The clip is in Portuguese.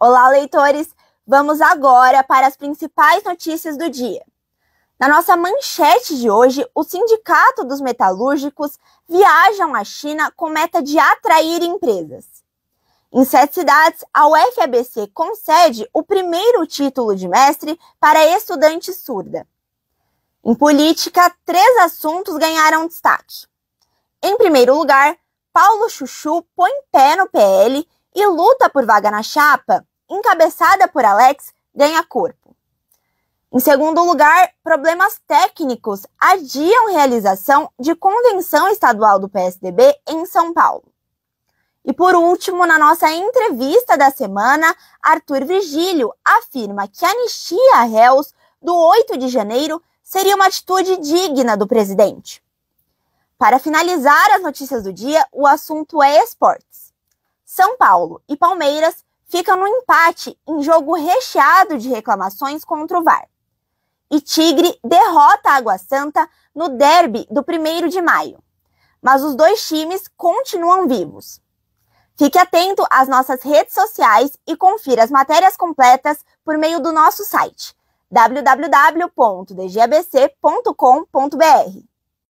Olá, leitores! Vamos agora para as principais notícias do dia. Na nossa manchete de hoje, o Sindicato dos Metalúrgicos viajam à China com meta de atrair empresas. Em sete cidades, a UFABC concede o primeiro título de mestre para estudante surda. Em política, três assuntos ganharam destaque. Em primeiro lugar, Paulo Chuchu põe pé no PL e luta por vaga na chapa, encabeçada por Alex, ganha corpo. Em segundo lugar, problemas técnicos adiam realização de convenção estadual do PSDB em São Paulo. E por último, na nossa entrevista da semana, Arthur Virgílio afirma que a anistia a réus do 8 de janeiro seria uma atitude digna do presidente. Para finalizar as notícias do dia, o assunto é esportes. São Paulo e Palmeiras ficam no empate em jogo recheado de reclamações contra o VAR. E Tigre derrota a Água Santa no derby do 1 de maio. Mas os dois times continuam vivos. Fique atento às nossas redes sociais e confira as matérias completas por meio do nosso site www.dgabc.com.br.